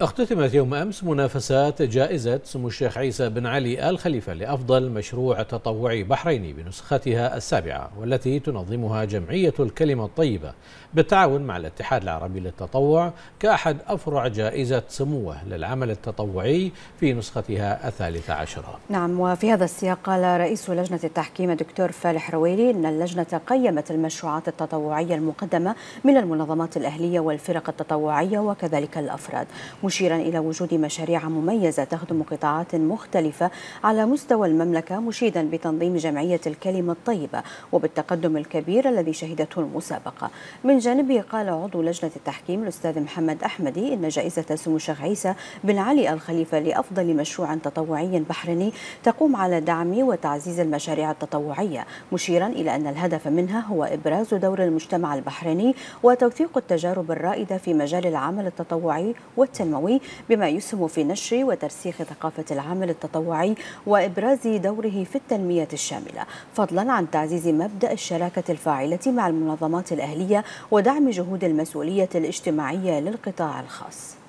اختتمت يوم أمس منافسات جائزة سمو الشيخ عيسى بن علي آل خليفة لأفضل مشروع تطوعي بحريني بنسختها السابعة والتي تنظمها جمعية الكلمة الطيبة بالتعاون مع الاتحاد العربي للتطوع كأحد أفرع جائزة سموه للعمل التطوعي في نسختها الثالثة عشرة نعم وفي هذا السياق قال رئيس لجنة التحكيم الدكتور فالح رويلي أن اللجنة قيمت المشروعات التطوعية المقدمة من المنظمات الأهلية والفرق التطوعية وكذلك الأفراد مشيرا إلى وجود مشاريع مميزة تخدم قطاعات مختلفة على مستوى المملكة مشيدا بتنظيم جمعية الكلمة الطيبة وبالتقدم الكبير الذي شهدته المسابقة من جانبه قال عضو لجنة التحكيم الأستاذ محمد أحمدي إن جائزة سمو الشيخ عيسى بن علي الخليفة لأفضل مشروع تطوعي بحريني تقوم على دعم وتعزيز المشاريع التطوعية مشيرا إلى أن الهدف منها هو إبراز دور المجتمع البحريني وتوثيق التجارب الرائدة في مجال العمل التطوعي والتنمية التنموي بما يسهم في نشر وترسيخ ثقافة العمل التطوعي وإبراز دوره في التنمية الشاملة فضلا عن تعزيز مبدأ الشراكة الفاعلة مع المنظمات الأهلية ودعم جهود المسؤولية الاجتماعية للقطاع الخاص